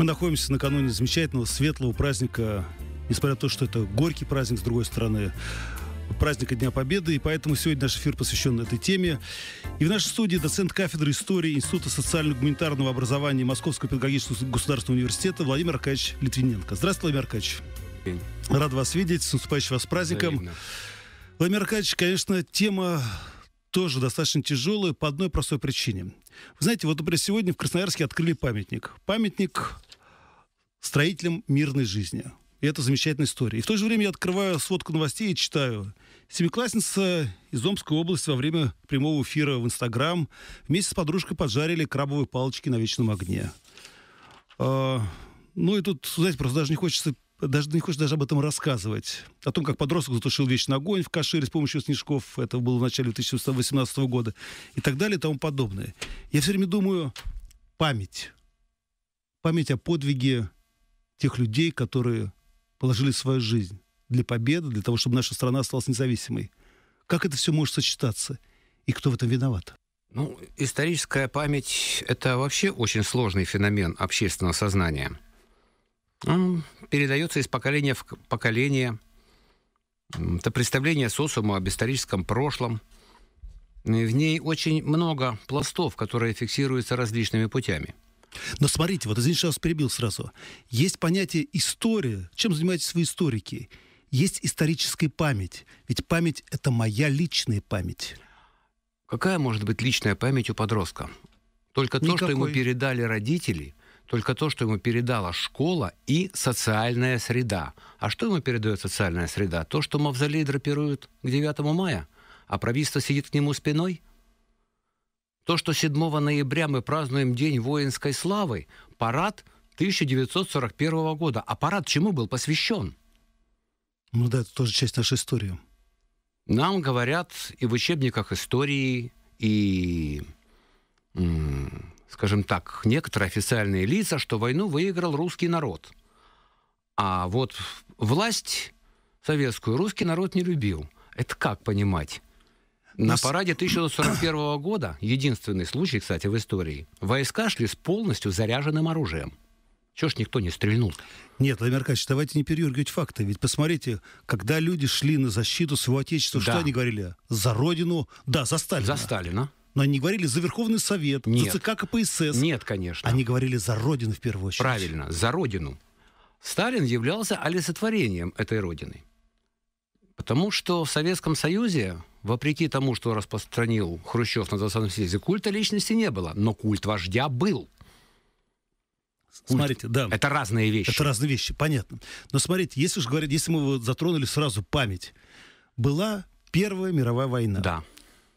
Мы находимся накануне замечательного светлого праздника, несмотря на то, что это горький праздник, с другой стороны, праздника Дня Победы, и поэтому сегодня наш эфир посвящен этой теме. И в нашей студии доцент кафедры истории Института социально-гуманитарного образования Московского педагогического государственного университета Владимир Аркадьевич Литвиненко. Здравствуйте, Владимир Аркадьевич. Рад вас видеть, с наступающим вас праздником. Взаимно. Владимир Аркадьевич, конечно, тема тоже достаточно тяжелая по одной простой причине. Вы знаете, вот, например, сегодня в Красноярске открыли памятник. Памятник строителем мирной жизни. И это замечательная история. И в то же время я открываю сводку новостей и читаю. Семиклассница из Омской области во время прямого эфира в Инстаграм вместе с подружкой поджарили крабовые палочки на вечном огне. А, ну и тут, знаете, просто даже не хочется даже не хочешь даже об этом рассказывать. О том, как подросток затушил вечный огонь в Кашире с помощью снежков. Это было в начале 2018 года. И так далее и тому подобное. Я все время думаю, память. Память о подвиге тех людей, которые положили свою жизнь для победы, для того, чтобы наша страна осталась независимой. Как это все может сочетаться? И кто в этом виноват? Ну, историческая память – это вообще очень сложный феномен общественного сознания. Он передается из поколения в поколение. Это представление социума об историческом прошлом. И в ней очень много пластов, которые фиксируются различными путями – но смотрите, вот извините, что я вас перебил сразу. Есть понятие история. Чем занимаетесь вы историки? Есть историческая память. Ведь память — это моя личная память. Какая может быть личная память у подростка? Только Никакой. то, что ему передали родители, только то, что ему передала школа и социальная среда. А что ему передает социальная среда? То, что мавзолей драпируют к 9 мая, а правительство сидит к нему спиной – то, что 7 ноября мы празднуем День воинской славы, парад 1941 года. А парад чему был посвящен? Ну да, это тоже часть нашей истории. Нам говорят и в учебниках истории, и, скажем так, некоторые официальные лица, что войну выиграл русский народ. А вот власть советскую русский народ не любил. Это как понимать? На параде 1941 года, единственный случай, кстати, в истории, войска шли с полностью заряженным оружием. Чего ж никто не стрельнул? Нет, Владимир Аркадьевич, давайте не переюргивать факты. Ведь посмотрите, когда люди шли на защиту своего отечества, да. что они говорили? За родину, да, за Сталина. За Сталина. Но они говорили за Верховный Совет, Нет. за ЦК КПСС. Нет, конечно. Они говорили за Родину в первую очередь. Правильно, за Родину. Сталин являлся олицетворением этой Родины. Потому что в Советском Союзе, вопреки тому, что распространил Хрущев на 20 съезде, культа личности не было, но культ вождя был. Культ. Смотрите, да. Это разные вещи. Это разные вещи, понятно. Но смотрите, если уж говорить, если мы затронули сразу память, была Первая мировая война. Да.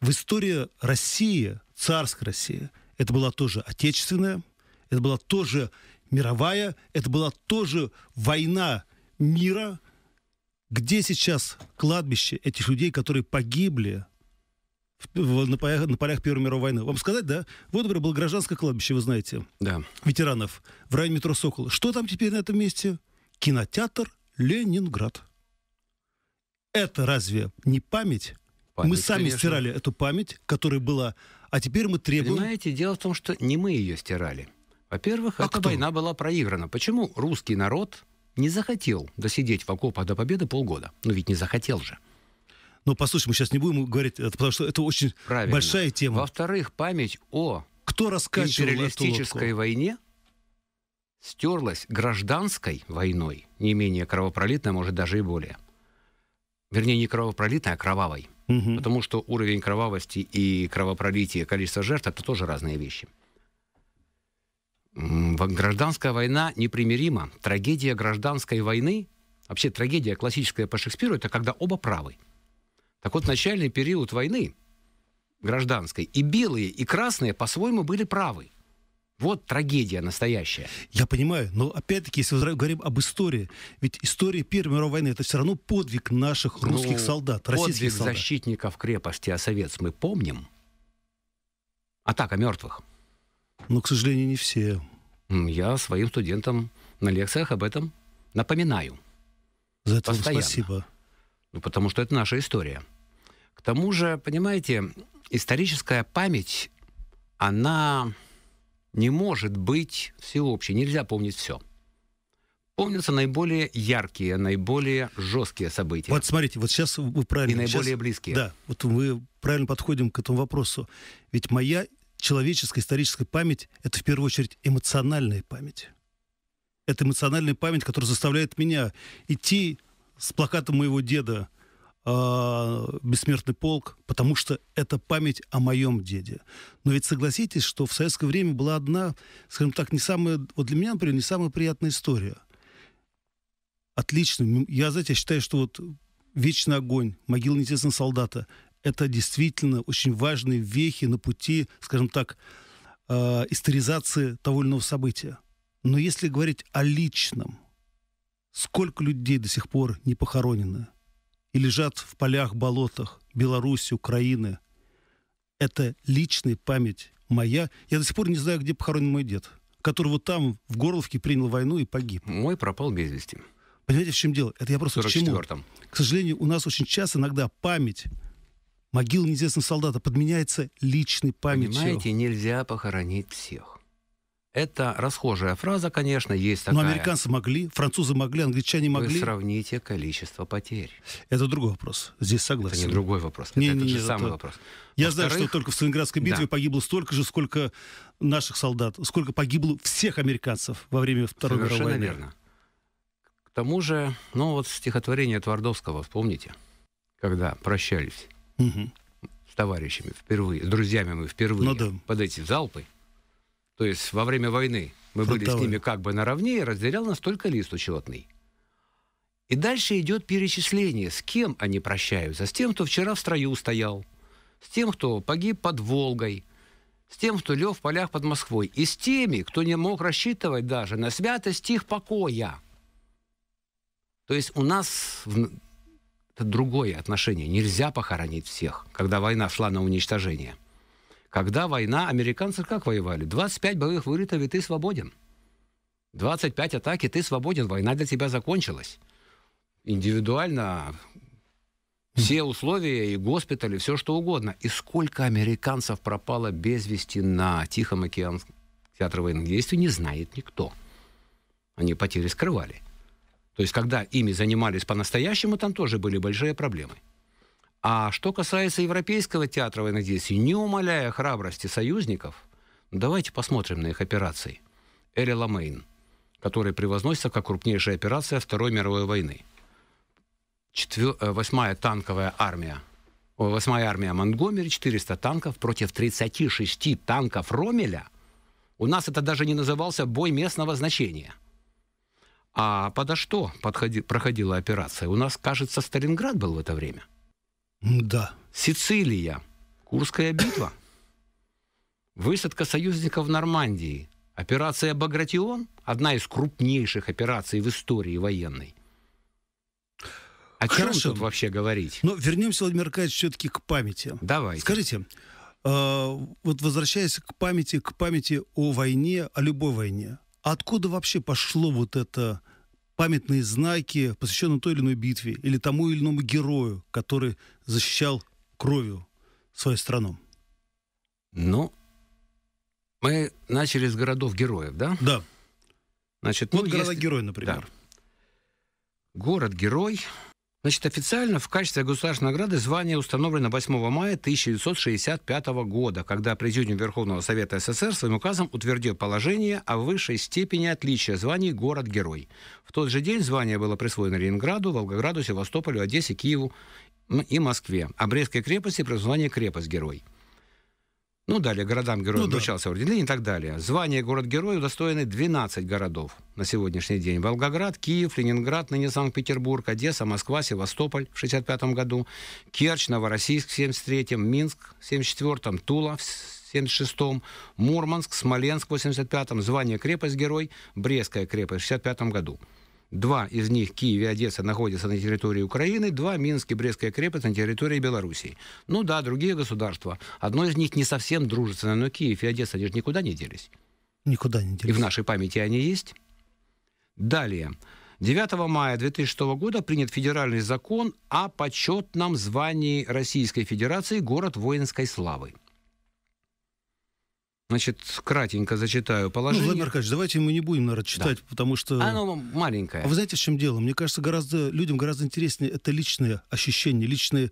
В истории России, царской России, это была тоже отечественная, это была тоже мировая, это была тоже война мира, где сейчас кладбище этих людей, которые погибли в, в, на, полях, на полях Первой мировой войны? Вам сказать, да? Вот, например, было гражданское кладбище, вы знаете. Да. Ветеранов. В районе метро Сокол. Что там теперь на этом месте? Кинотеатр Ленинград. Это разве не память? память мы сами конечно. стирали эту память, которая была, а теперь мы требуем... Понимаете, дело в том, что не мы ее стирали. Во-первых, а эта кто? война была проиграна. Почему русский народ не захотел досидеть в окопах до победы полгода. Ну ведь не захотел же. Но ну, послушай, мы сейчас не будем говорить, э, потому что это очень Правильно. большая тема. Во-вторых, память о Кто империалистической войне стерлась гражданской войной, не менее кровопролитной, а может, даже и более. Вернее, не кровопролитной, а кровавой. Угу. Потому что уровень кровавости и кровопролития, количество жертв – это тоже разные вещи. Гражданская война непримирима. Трагедия гражданской войны, вообще трагедия классическая по Шекспиру, это когда оба правы. Так вот, начальный период войны гражданской и белые, и красные по-своему были правы. Вот трагедия настоящая. Я понимаю, но опять-таки, если мы говорим об истории, ведь история Первой мировой войны это все равно подвиг наших ну, русских ну, солдат, российских подвиг солдат. защитников крепости А Осовец мы помним. а так о мертвых. Но, к сожалению, не все. Я своим студентам на лекциях об этом напоминаю. За это Постоянно. вам спасибо. Ну, потому что это наша история. К тому же, понимаете, историческая память, она не может быть всеобщей. Нельзя помнить все. Помнятся наиболее яркие, наиболее жесткие события. Вот смотрите, вот сейчас вы правильно... И наиболее сейчас, близкие. Да, вот мы правильно подходим к этому вопросу. Ведь моя человеческая историческая память — это в первую очередь эмоциональная память. Это эмоциональная память, которая заставляет меня идти с плакатом моего деда э, «Бессмертный полк», потому что это память о моем деде. Но ведь согласитесь, что в советское время была одна, скажем так, не самая, вот для меня, например, не самая приятная история. Отлично. Я, знаете, я считаю, что вот «Вечный огонь», «Могила неизвестного солдата» это действительно очень важные вехи на пути, скажем так, э, историзации того или иного события. Но если говорить о личном, сколько людей до сих пор не похоронено и лежат в полях, болотах Беларуси, Украины, это личная память моя. Я до сих пор не знаю, где похоронен мой дед, который вот там, в Горловке, принял войну и погиб. Мой пропал без вести. Понимаете, в чем дело? Это я просто к чему? К сожалению, у нас очень часто иногда память могила неизвестного солдата подменяется личной памятью. Понимаете, нельзя похоронить всех. Это расхожая фраза, конечно, есть такая. Но американцы могли, французы могли, англичане могли. Вы сравните количество потерь. Это другой вопрос. Здесь согласен. Это не другой вопрос. Не, это не, тот не, же это... самый вопрос. Я знаю, что только в Сталинградской битве да. погибло столько же, сколько наших солдат, сколько погибло всех американцев во время Второй Совершенно мировой войны. верно. К тому же, ну вот стихотворение Твардовского, вспомните, когда прощались угу. с товарищами впервые, с друзьями мы впервые ну, да. под эти залпы. То есть во время войны мы Фронтовые. Ну, были с ними как бы наравне, и разделял нас только лист учетный. И дальше идет перечисление, с кем они прощаются. С тем, кто вчера в строю стоял, с тем, кто погиб под Волгой, с тем, кто лев в полях под Москвой, и с теми, кто не мог рассчитывать даже на святость их покоя. То есть у нас это другое отношение. Нельзя похоронить всех, когда война шла на уничтожение. Когда война, американцы как воевали? 25 боевых вылетов, и ты свободен. 25 атаки, ты свободен, война для тебя закончилась. Индивидуально все условия и госпитали, все что угодно. И сколько американцев пропало без вести на Тихом океане театра военных действий, не знает никто. Они потери скрывали. То есть, когда ими занимались по-настоящему, там тоже были большие проблемы. А что касается европейского театра войны, действий, не умаляя храбрости союзников, ну, давайте посмотрим на их операции. Эри Ламейн, который превозносится как крупнейшая операция Второй мировой войны. Четвер... Э, восьмая танковая армия, восьмая армия Монгомери, 400 танков против 36 танков Ромеля. У нас это даже не назывался бой местного значения – а подо а что подходи, проходила операция? У нас, кажется, Сталинград был в это время. Да. Сицилия. Курская битва. Высадка союзников в Нормандии. Операция «Багратион» – одна из крупнейших операций в истории военной. О Хорошо. чем Хорошо. тут вообще говорить? Но ну, вернемся, Владимир Аркадьевич, все-таки к памяти. Давай. Скажите, э, вот возвращаясь к памяти, к памяти о войне, о любой войне, Откуда вообще пошло вот это памятные знаки, посвященные той или иной битве или тому или иному герою, который защищал кровью свою страну? Ну, мы начали с городов героев, да? Да. Значит, вот ну, города-герой, если... например. Да. Город-герой Значит, официально в качестве государственной награды звание установлено 8 мая 1965 года, когда Президиум Верховного Совета СССр своим указом утвердил положение о высшей степени отличия званий «Город-герой». В тот же день звание было присвоено Ленинграду, Волгограду, Севастополю, Одессе, Киеву и Москве. А Брестской крепости – прозвание «Крепость-герой». Ну, далее, городам героев ну, вручался да. орден Ленина и так далее. Звание город-герой удостоены 12 городов на сегодняшний день. Волгоград, Киев, Ленинград, ныне Санкт-Петербург, Одесса, Москва, Севастополь в 65 году, Керчь, Новороссийск в 73 Минск в 74 Тула в 76 Мурманск, Смоленск в 85-м, звание крепость-герой, Брестская крепость в 65 году. Два из них, Киев и Одесса, находятся на территории Украины, два – Минск и Брестская крепость на территории Белоруссии. Ну да, другие государства. Одно из них не совсем дружественное, но Киев и Одесса, они же никуда не делись. Никуда не делись. И в нашей памяти они есть. Далее. 9 мая 2006 года принят федеральный закон о почетном звании Российской Федерации город воинской славы. Значит, кратенько зачитаю ну, положение. Ну, Владимир Аркадьевич, давайте мы не будем, наверное, читать, да. потому что... Оно маленькое. А вы знаете, в чем дело? Мне кажется, гораздо, людям гораздо интереснее это личные ощущения, личные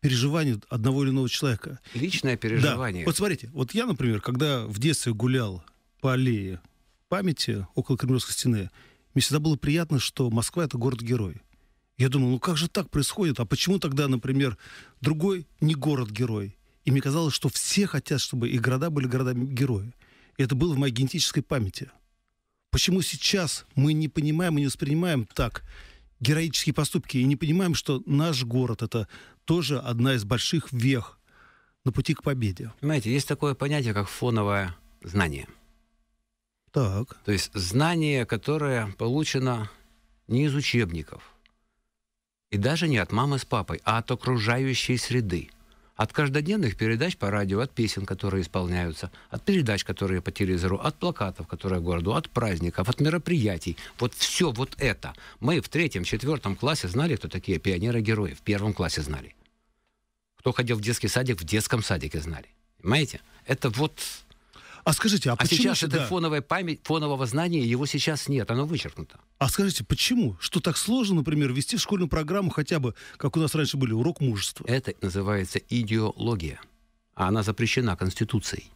переживания одного или иного человека. Личное переживание. Да. Вот смотрите, вот я, например, когда в детстве гулял по аллее памяти около Кремлевской стены, мне всегда было приятно, что Москва — это город-герой. Я думал, ну как же так происходит? А почему тогда, например, другой не город-герой? И мне казалось, что все хотят, чтобы их города были городами-герои. И это было в моей генетической памяти. Почему сейчас мы не понимаем и не воспринимаем так героические поступки и не понимаем, что наш город — это тоже одна из больших вех на пути к победе? Понимаете, есть такое понятие, как фоновое знание. Так. То есть знание, которое получено не из учебников, и даже не от мамы с папой, а от окружающей среды – от каждодневных передач по радио, от песен, которые исполняются, от передач, которые по телевизору, от плакатов, которые городу, от праздников, от мероприятий. Вот все вот это. Мы в третьем, четвертом классе знали, кто такие пионеры-герои. В первом классе знали. Кто ходил в детский садик, в детском садике знали. Понимаете? Это вот а скажите, а, а почему сейчас сюда... это фоновая память, фонового знания, его сейчас нет, оно вычеркнуто. А скажите, почему? Что так сложно, например, вести в школьную программу хотя бы, как у нас раньше были, урок мужества? Это называется идеология. А она запрещена Конституцией.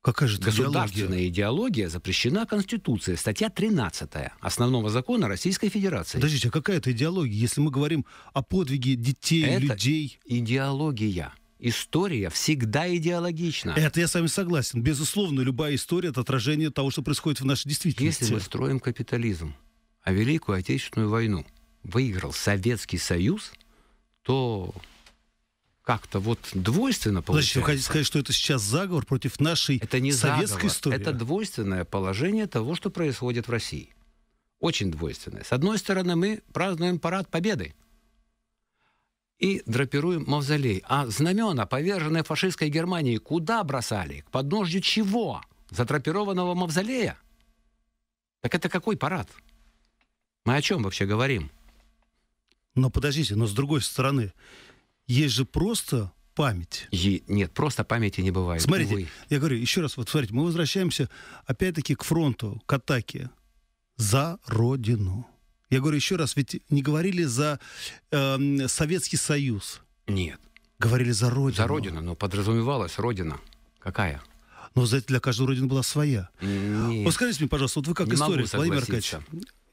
Какая же Государственная идеология? идеология запрещена Конституцией. Статья 13 Основного закона Российской Федерации. Подождите, а какая это идеология, если мы говорим о подвиге детей, это людей? идеология история всегда идеологична. Это я с вами согласен. Безусловно, любая история — это отражение того, что происходит в нашей действительности. Если мы строим капитализм, а Великую Отечественную войну выиграл Советский Союз, то как-то вот двойственно получается. Значит, вы хотите сказать, что это сейчас заговор против нашей это не советской заговор, истории? Это двойственное положение того, что происходит в России. Очень двойственное. С одной стороны, мы празднуем парад победы и драпируем мавзолей. А знамена, поверженные фашистской Германией, куда бросали? К подножью чего? Затрапированного мавзолея? Так это какой парад? Мы о чем вообще говорим? Но подождите, но с другой стороны, есть же просто память. Е- нет, просто памяти не бывает. Смотрите, увы. я говорю еще раз, вот смотрите, мы возвращаемся опять-таки к фронту, к атаке за Родину. Я говорю еще раз, ведь не говорили за э, Советский Союз. Нет. Говорили за Родину. За Родину, но подразумевалась Родина. Какая? Но за это для каждой Родины была своя. Нет. Вот скажите мне, пожалуйста, вот вы как не историк, Владимир Аркадьевич,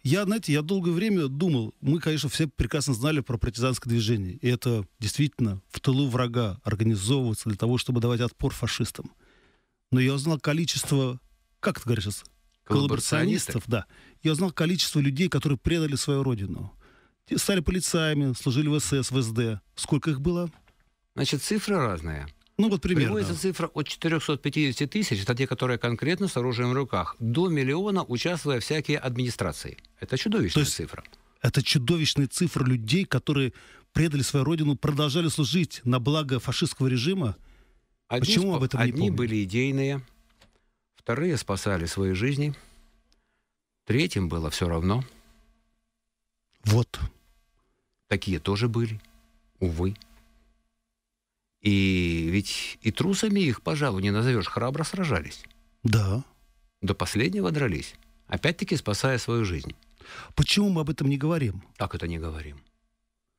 я, знаете, я долгое время думал, мы, конечно, все прекрасно знали про партизанское движение. И это действительно в тылу врага организовываться для того, чтобы давать отпор фашистам. Но я узнал количество, как это говорится, коллаборационистов, да. Я узнал количество людей, которые предали свою родину. Стали полицаями, служили в СС, в СД. Сколько их было? Значит, цифры разные. Ну, вот примерно. Приводится цифра от 450 тысяч, это те, которые конкретно с оружием в руках, до миллиона, участвуя всякие администрации. Это чудовищная То есть цифра. Это чудовищные цифры людей, которые предали свою родину, продолжали служить на благо фашистского режима. Одни Почему об этом не Одни помню? были идейные, Вторые спасали свои жизни. Третьим было все равно. Вот. Такие тоже были, увы. И ведь и трусами их, пожалуй, не назовешь, храбро сражались. Да. До последнего дрались, опять-таки спасая свою жизнь. Почему мы об этом не говорим? Так это не говорим?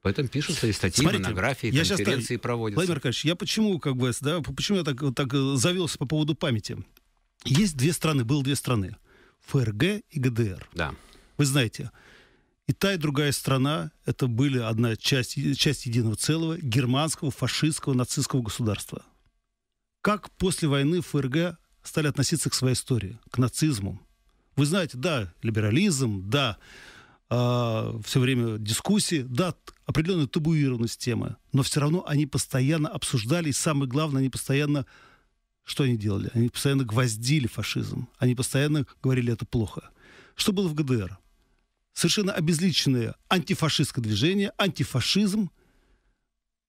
Об этом пишутся и статьи, Смотрите, монографии, я конференции сейчас, проводятся. Владимир Аркадьевич, я почему, как бы, да, почему я так, так э, завелся по поводу памяти? Есть две страны, было две страны. ФРГ и ГДР. Да. Вы знаете, и та, и другая страна – это были одна часть, часть единого целого германского, фашистского, нацистского государства. Как после войны ФРГ стали относиться к своей истории, к нацизму? Вы знаете, да, либерализм, да, э, а, все время дискуссии, да, определенная табуированность темы, но все равно они постоянно обсуждали, и самое главное, они постоянно что они делали? Они постоянно гвоздили фашизм. Они постоянно говорили, это плохо. Что было в ГДР? Совершенно обезличенное антифашистское движение, антифашизм.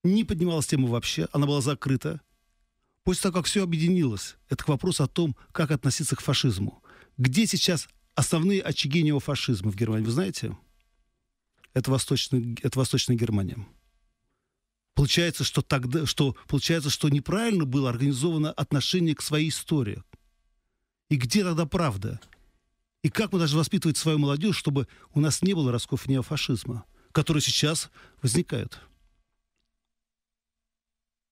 Не поднималась тема вообще, она была закрыта. После того, как все объединилось, это к вопросу о том, как относиться к фашизму. Где сейчас основные очаги неофашизма в Германии, вы знаете? Это Восточная, это Восточная Германия. Получается, что тогда, что получается, что неправильно было организовано отношение к своей истории. И где тогда правда? И как мы должны воспитывать свою молодежь, чтобы у нас не было росков неофашизма, которые сейчас возникают?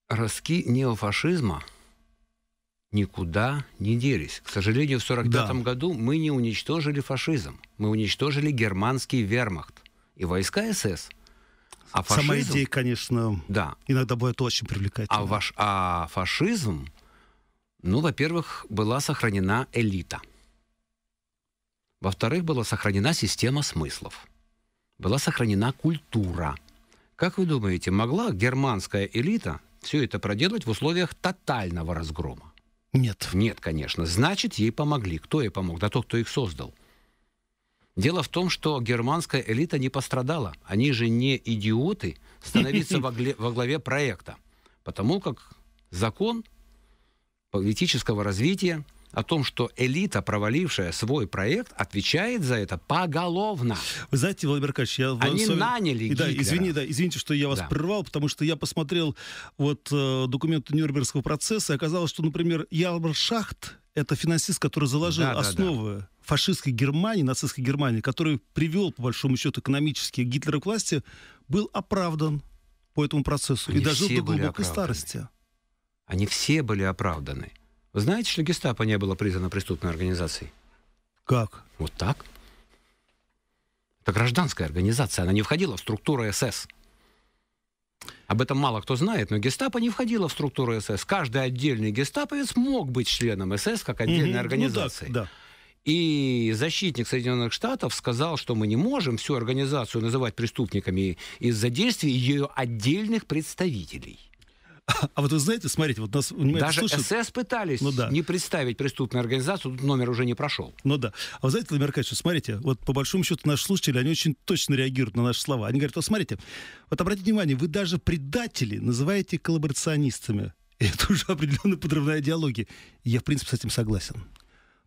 Роски неофашизма никуда не делись. К сожалению, в 1945 да. году мы не уничтожили фашизм. Мы уничтожили германский вермахт и войска СС. А фашизм, Сама идея, конечно, да. иногда бывает очень привлекательна. А, ваш, а фашизм, ну, во-первых, была сохранена элита. Во-вторых, была сохранена система смыслов. Была сохранена культура. Как вы думаете, могла германская элита все это проделать в условиях тотального разгрома? Нет. Нет, конечно. Значит, ей помогли. Кто ей помог? Да тот, кто их создал. Дело в том, что германская элита не пострадала. Они же не идиоты становиться во, главе проекта. Потому как закон политического развития о том, что элита, провалившая свой проект, отвечает за это поголовно. Вы знаете, Владимир Кач, я... Они вами... наняли да, Извини, да, извините, что я вас да. прервал, потому что я посмотрел вот э, документы Нюрнбергского процесса, и оказалось, что, например, Ялмар Шахт, это финансист, который заложил да, основы да, фашистской Германии, нацистской Германии, который привел, по большому счету, экономически Гитлера к власти, был оправдан по этому процессу Они и дожил до глубокой оправданы. старости. Они все были оправданы. Вы знаете, что гестапо не было признано преступной организацией? Как? Вот так. Это гражданская организация, она не входила в структуру СС. Об этом мало кто знает, но гестапо не входило в структуру СС. Каждый отдельный гестаповец мог быть членом СС как отдельной угу, организации. Ну, так, да. И защитник Соединенных Штатов сказал, что мы не можем всю организацию называть преступниками из-за действий ее отдельных представителей. А вот вы знаете, смотрите, вот нас Даже слушают... СС пытались ну, да. не представить преступную организацию, тут номер уже не прошел. Ну да. А вы знаете, Владимир Аркадьевич, смотрите, вот по большому счету наши слушатели, они очень точно реагируют на наши слова. Они говорят, вот смотрите, вот обратите внимание, вы даже предатели называете коллаборационистами. Это уже определенно подрывная идеология. Я, в принципе, с этим согласен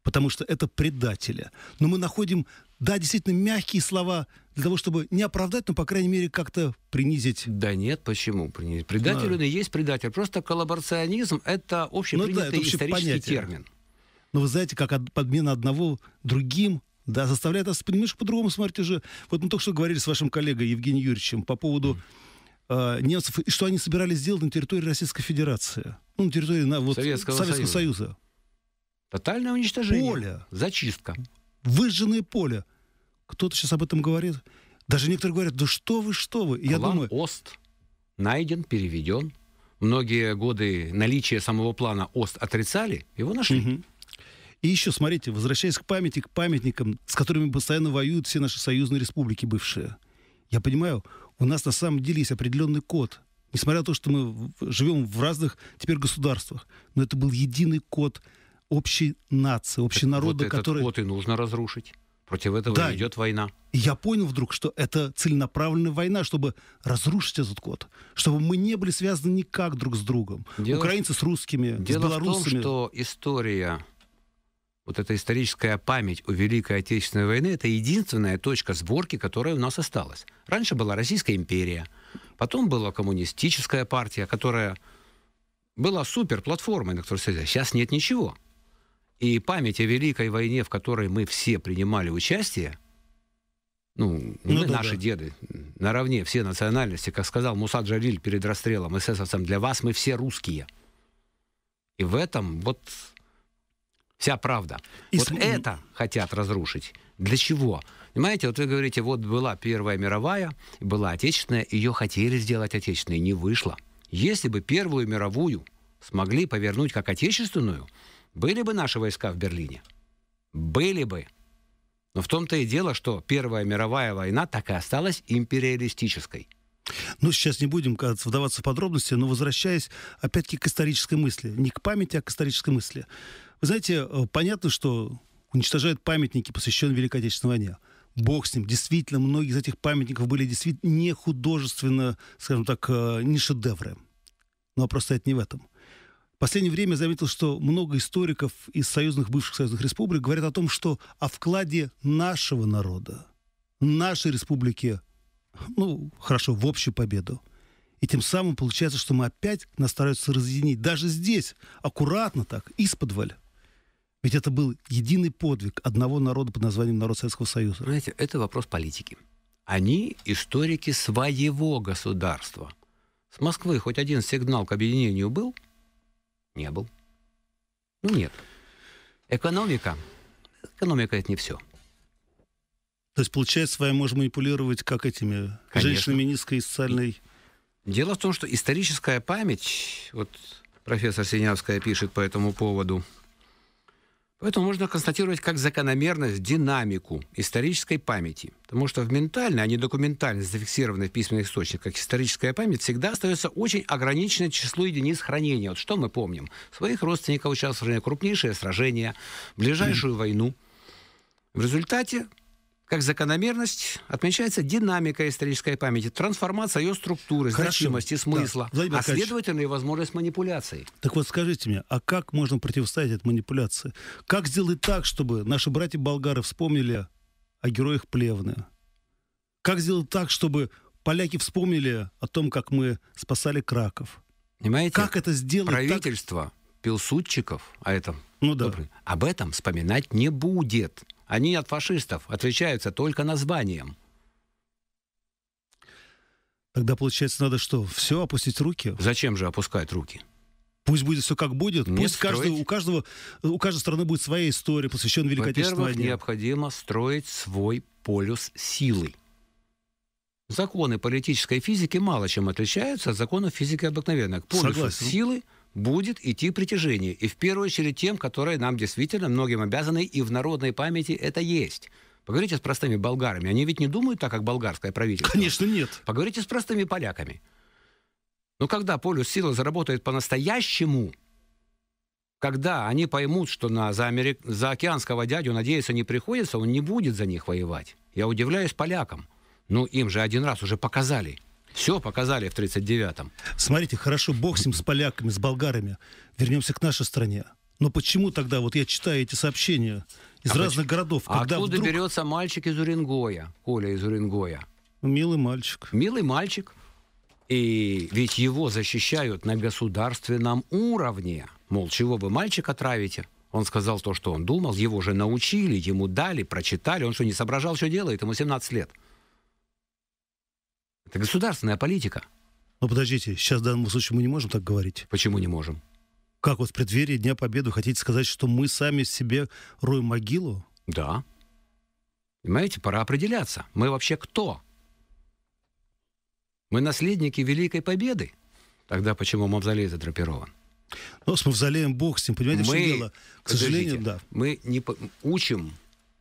потому что это предатели, Но мы находим, да, действительно, мягкие слова для того, чтобы не оправдать, но, по крайней мере, как-то принизить. Да нет, почему принизить? Предатель, да. он и есть предатель. Просто коллаборационизм – это общепринятый ну, да, это исторический понятие. термин. Но вы знаете, как подмена одного другим да, заставляет нас немножко по-другому смотреть уже. Вот мы только что говорили с вашим коллегой Евгением Юрьевичем по поводу э, немцев, и что они собирались сделать на территории Российской Федерации, ну, на территории на, вот, Советского, Советского Союза. Союза. Тотальное уничтожение. Поле. Зачистка. Выжженное поле. Кто-то сейчас об этом говорит. Даже некоторые говорят, да что вы, что вы. Я План думаю... ОСТ найден, переведен. Многие годы наличие самого плана ОСТ отрицали, его нашли. Угу. И еще, смотрите, возвращаясь к памяти, к памятникам, с которыми постоянно воюют все наши союзные республики бывшие. Я понимаю, у нас на самом деле есть определенный код. Несмотря на то, что мы живем в разных теперь государствах, но это был единый код общей нации, общей общенарода, вот который... Вот и нужно разрушить. Против этого да. идет война. И я понял вдруг, что это целенаправленная война, чтобы разрушить этот код, чтобы мы не были связаны никак друг с другом. Дело, Украинцы с русскими, дело с белорусами. дело в том, что история, вот эта историческая память о Великой Отечественной войне, это единственная точка сборки, которая у нас осталась. Раньше была Российская империя, потом была коммунистическая партия, которая была супер платформой, на которой сейчас нет ничего. И память о Великой войне, в которой мы все принимали участие, ну, ну мы, да, наши да. деды, наравне все национальности, как сказал Мусад Джалиль перед расстрелом эсэсовцам, для вас мы все русские. И в этом вот вся правда. И вот см... это хотят разрушить. Для чего? Понимаете, вот вы говорите, вот была Первая мировая, была Отечественная, ее хотели сделать Отечественной, не вышло. Если бы Первую мировую смогли повернуть как Отечественную – были бы наши войска в Берлине? Были бы. Но в том-то и дело, что Первая мировая война так и осталась империалистической. Ну, сейчас не будем, кажется, э, вдаваться в подробности, но возвращаясь опять-таки к исторической мысли. Не к памяти, а к исторической мысли. Вы знаете, э, понятно, что уничтожают памятники, посвященные Великой Отечественной войне. Бог с ним. Действительно, многие из этих памятников были действительно не художественно, скажем так, э, не шедевры. Но просто это не в этом. В последнее время заметил, что много историков из союзных, бывших союзных республик говорят о том, что о вкладе нашего народа, нашей республики, ну, хорошо, в общую победу. И тем самым получается, что мы опять нас стараются разъединить. Даже здесь, аккуратно так, из-под Ведь это был единый подвиг одного народа под названием народ Советского Союза. Знаете, это вопрос политики. Они историки своего государства. С Москвы хоть один сигнал к объединению был – не был. Ну нет. Экономика. Экономика это не все. То есть, получается, вами можно манипулировать как этими Конечно. женщинами низкой социальной... Дело в том, что историческая память, вот профессор Синявская пишет по этому поводу, Поэтому можно констатировать как закономерность динамику исторической памяти. Потому что в ментальной, а не документально зафиксированной в письменных источниках историческая память всегда остается очень ограниченное число единиц хранения. Вот что мы помним? Своих родственников участвовали в крупнейшее сражение, ближайшую войну. В результате как закономерность отмечается динамика исторической памяти, трансформация ее структуры, Хорошо. значимости, смысла, да. а следовательно и возможность манипуляций. Так вот скажите мне, а как можно противостоять этой манипуляции? Как сделать так, чтобы наши братья-болгары вспомнили о героях Плевны? Как сделать так, чтобы поляки вспомнили о том, как мы спасали Краков? Понимаете? Как это сделать? Правительство так... пилсудчиков, а это ну да. Добрый, об этом вспоминать не будет. Они от фашистов отличаются только названием. Тогда, получается, надо что, все, опустить руки? Зачем же опускать руки? Пусть будет все как будет. Не пусть каждый, у каждого, у каждой страны будет своя история, посвященная Великой Отечественной войне. необходимо строить свой полюс силы. Законы политической физики мало чем отличаются от законов физики обыкновенных. Полюс Согласен. силы – будет идти притяжение. И в первую очередь тем, которые нам действительно многим обязаны, и в народной памяти это есть. Поговорите с простыми болгарами. Они ведь не думают так, как болгарское правительство. Конечно, нет. Поговорите с простыми поляками. Но когда полюс силы заработает по-настоящему, когда они поймут, что на, за, Америк... за океанского дядю надеяться не приходится, он не будет за них воевать. Я удивляюсь полякам. Ну, им же один раз уже показали – все показали в 39-м. Смотрите, хорошо, бог с ним, с поляками, с болгарами. Вернемся к нашей стране. Но почему тогда, вот я читаю эти сообщения из а разных почему? городов, а откуда вдруг... берется мальчик из Уренгоя, Коля из Уренгоя? Милый мальчик. Милый мальчик. И ведь его защищают на государственном уровне. Мол, чего вы мальчика травите? Он сказал то, что он думал, его же научили, ему дали, прочитали. Он что, не соображал, что делает? Ему 17 лет. Это государственная политика. Но ну, подождите, сейчас в данном случае мы не можем так говорить. Почему не можем? Как вот в преддверии Дня Победы хотите сказать, что мы сами себе роем могилу? Да. Понимаете, пора определяться. Мы вообще кто? Мы наследники Великой Победы. Тогда почему мавзолей задрапирован? Ну, с мавзолеем бог с ним, понимаете, мы, что дело? К сожалению, да. Мы не учим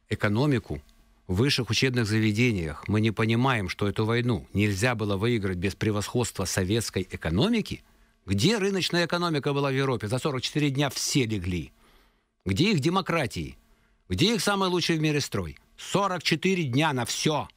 экономику в высших учебных заведениях мы не понимаем, что эту войну нельзя было выиграть без превосходства советской экономики, где рыночная экономика была в Европе? За 44 дня все легли. Где их демократии? Где их самый лучший в мире строй? 44 дня на все.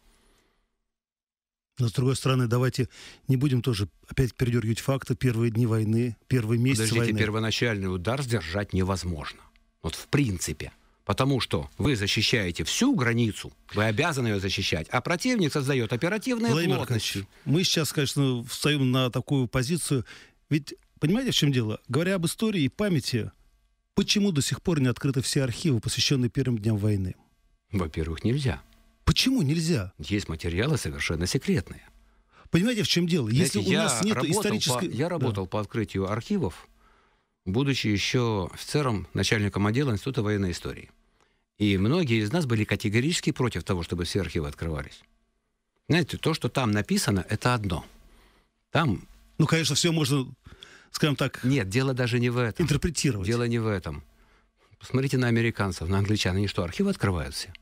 Но, с другой стороны, давайте не будем тоже опять передергивать факты. Первые дни войны, первые месяцы Подождите, войны. первоначальный удар сдержать невозможно. Вот в принципе – Потому что вы защищаете всю границу, вы обязаны ее защищать, а противник создает оперативные Владимир плотности. Мы сейчас, конечно, встаем на такую позицию. Ведь, понимаете, в чем дело? Говоря об истории и памяти, почему до сих пор не открыты все архивы, посвященные первым дням войны? Во-первых, нельзя. Почему нельзя? Есть материалы совершенно секретные. Понимаете, в чем дело? Если Знаете, у нас нет исторической... По, я работал да. по открытию архивов будучи еще офицером, начальником отдела Института военной истории. И многие из нас были категорически против того, чтобы все архивы открывались. Знаете, то, что там написано, это одно. Там... Ну, конечно, все можно, скажем так... Нет, дело даже не в этом. Интерпретировать. Дело не в этом. Посмотрите на американцев, на англичан. Они что, архивы открывают все?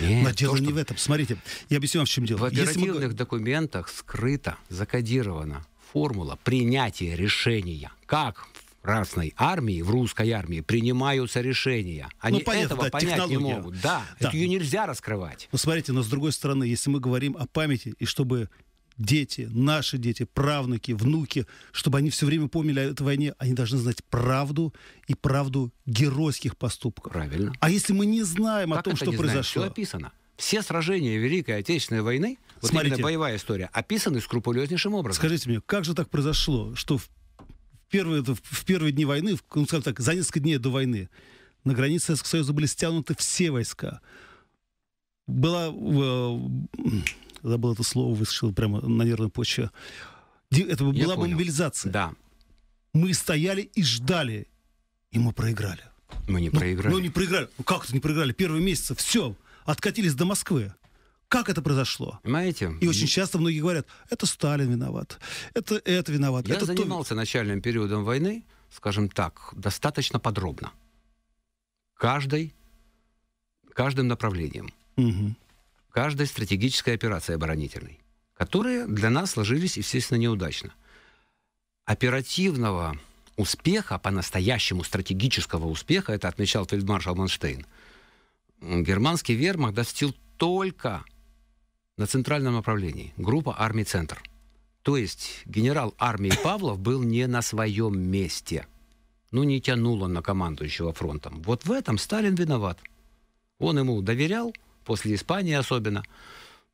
Нет, Но дело то, что... не в этом. Смотрите, я объясню вам, в чем дело. В оперативных мы... документах скрыто, закодировано формула принятия решения. Как Красной Армии, в русской армии принимаются решения. Они ну, понятно, этого да, понять технология. не могут. Да, да. ее нельзя раскрывать. Ну смотрите, но с другой стороны, если мы говорим о памяти, и чтобы дети, наши дети, правнуки, внуки, чтобы они все время помнили о этой войне, они должны знать правду и правду геройских поступков. Правильно. А если мы не знаем как о том, что произошло... Знаем? Все описано. Все сражения Великой Отечественной войны, вот Смотрите, боевая история, описаны скрупулезнейшим образом. Скажите мне, как же так произошло, что в первые, в первые дни войны, ну, скажем так, за несколько дней до войны, на границе Советского Союза были стянуты все войска. Была, э, забыл это слово, выскочило прямо на нервной почве, это Я была понял. мобилизация. Да. Мы стояли и ждали, и мы проиграли. Мы не ну, проиграли. Ну, не проиграли. Ну, как это не проиграли? Первые месяцы, все, откатились до Москвы как это произошло. Понимаете? И очень часто многие говорят, это Сталин виноват, это это виноват. Я это занимался то... начальным периодом войны, скажем так, достаточно подробно. Каждой, каждым направлением. Угу. Каждой стратегической операции оборонительной, которые для нас сложились, естественно, неудачно. Оперативного успеха, по-настоящему стратегического успеха, это отмечал фельдмаршал Манштейн, германский вермахт достиг только на центральном направлении. Группа армий «Центр». То есть генерал армии Павлов был не на своем месте. Ну, не тянул он на командующего фронтом. Вот в этом Сталин виноват. Он ему доверял, после Испании особенно.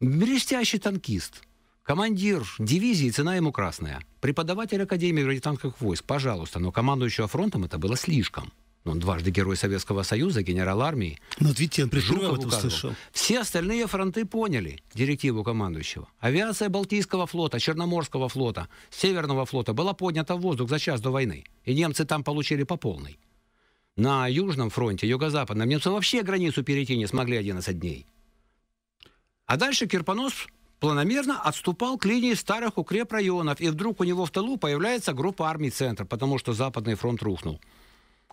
Блестящий танкист. Командир дивизии, цена ему красная. Преподаватель Академии танковых войск, пожалуйста, но командующего фронтом это было слишком. Ну, он дважды герой Советского Союза, генерал армии. Но ну, вот видите, он пришел слышал. Все остальные фронты поняли директиву командующего. Авиация Балтийского флота, Черноморского флота, Северного флота была поднята в воздух за час до войны. И немцы там получили по полной. На Южном фронте, Юго-Западном, немцы вообще границу перейти не смогли 11 дней. А дальше Кирпонос планомерно отступал к линии старых укрепрайонов, и вдруг у него в тылу появляется группа армий «Центр», потому что Западный фронт рухнул.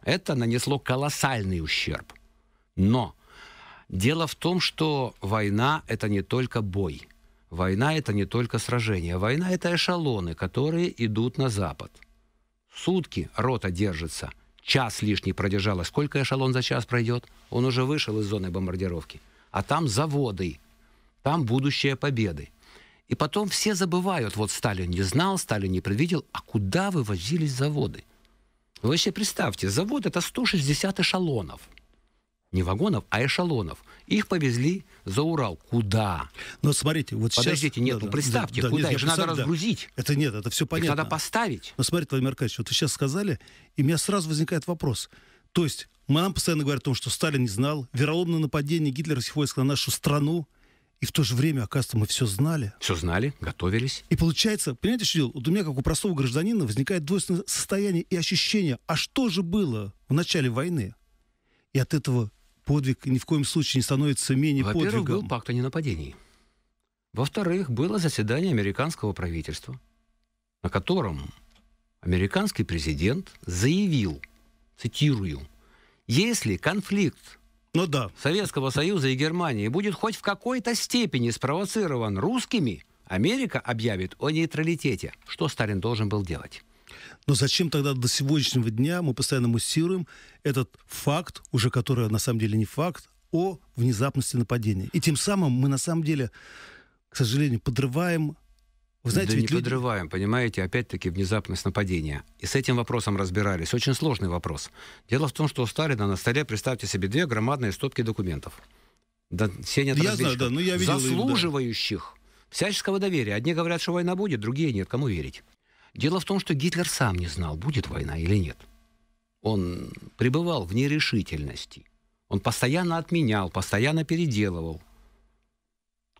Это нанесло колоссальный ущерб. Но дело в том, что война – это не только бой. Война – это не только сражение. Война – это эшелоны, которые идут на запад. Сутки рота держится. Час лишний продержалась. Сколько эшелон за час пройдет? Он уже вышел из зоны бомбардировки. А там заводы, там будущее победы. И потом все забывают, вот Сталин не знал, Сталин не предвидел, а куда вывозились заводы? Вы себе представьте, завод это 160 эшелонов. Не вагонов, а эшелонов. Их повезли за Урал. Куда? Но ну, смотрите, вот Подождите, сейчас... Подождите, нет, да, ну представьте, да, да, куда? Нет, их же надо разгрузить. Да. Это нет, это все понятно. Их надо поставить. Но смотрите, Владимир Аркадьевич, вот вы сейчас сказали, и у меня сразу возникает вопрос. То есть нам постоянно говорят о том, что Сталин не знал, вероломное нападение гитлеровских войск на нашу страну – и в то же время, оказывается, мы все знали. Все знали, готовились. И получается, понимаете, что дело? Вот у меня, как у простого гражданина, возникает двойственное состояние и ощущение, а что же было в начале войны? И от этого подвиг ни в коем случае не становится менее Во-первых, подвигом. Во-первых, был пакт о ненападении. Во-вторых, было заседание американского правительства, на котором американский президент заявил, цитирую, если конфликт ну, да. Советского Союза и Германии будет хоть в какой-то степени спровоцирован русскими, Америка объявит о нейтралитете. Что Сталин должен был делать? Но зачем тогда до сегодняшнего дня мы постоянно муссируем этот факт, уже который на самом деле не факт, о внезапности нападения? И тем самым мы на самом деле, к сожалению, подрываем вы знаете, да не люди... подрываем, понимаете, опять-таки внезапность нападения. И с этим вопросом разбирались. Очень сложный вопрос. Дело в том, что у Сталина на столе, представьте себе, две громадные стопки документов. Да, Сеня я знаю, да, но ну, я видел заслуживающих им, да. всяческого доверия. Одни говорят, что война будет, другие нет. Кому верить? Дело в том, что Гитлер сам не знал, будет война или нет. Он пребывал в нерешительности. Он постоянно отменял, постоянно переделывал.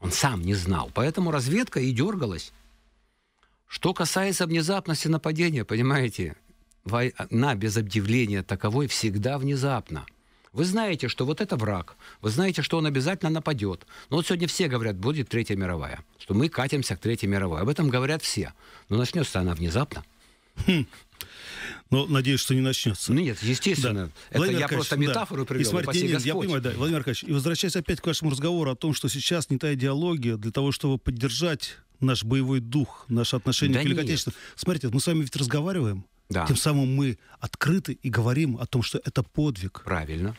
Он сам не знал. Поэтому разведка и дергалась. Что касается внезапности нападения, понимаете, война без объявления таковой всегда внезапно. Вы знаете, что вот это враг, вы знаете, что он обязательно нападет. Но вот сегодня все говорят, будет Третья мировая, что мы катимся к Третьей мировой. Об этом говорят все. Но начнется она внезапно. Хм. Но ну, надеюсь, что не начнется. Ну нет, естественно. Да. Это Владимир я Аркадьевич, просто метафору да. привел. И смотрите, нет, я понимаю, да, Владимир Аркадьевич. И возвращаясь опять к вашему разговору о том, что сейчас не та идеология для того, чтобы поддержать наш боевой дух, наше отношение да к Великой Смотрите, мы с вами ведь разговариваем. Да. Тем самым мы открыты и говорим о том, что это подвиг. Правильно.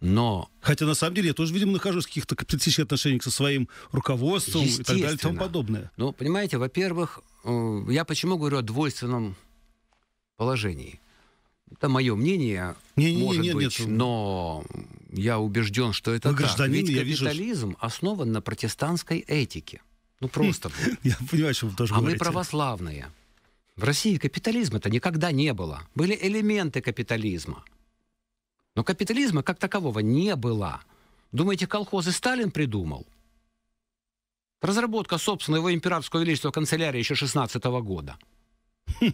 Но... Хотя, на самом деле, я тоже, видимо, нахожусь в каких-то капиталистических отношениях со своим руководством и так далее и тому подобное. Ну, понимаете, во-первых, э, я почему говорю о двойственном положении? Это мое мнение, не, не, может не, не, быть, нет. Ну, но я убежден, что это Вы так. Ведь капитализм вижу... основан на протестантской этике. Ну просто. Я понимаю, что вы тоже А мы православные. В России капитализма это никогда не было. Были элементы капитализма. Но капитализма как такового не было. Думаете, колхозы Сталин придумал? Разработка собственного его императорского величества канцелярии еще 16 года.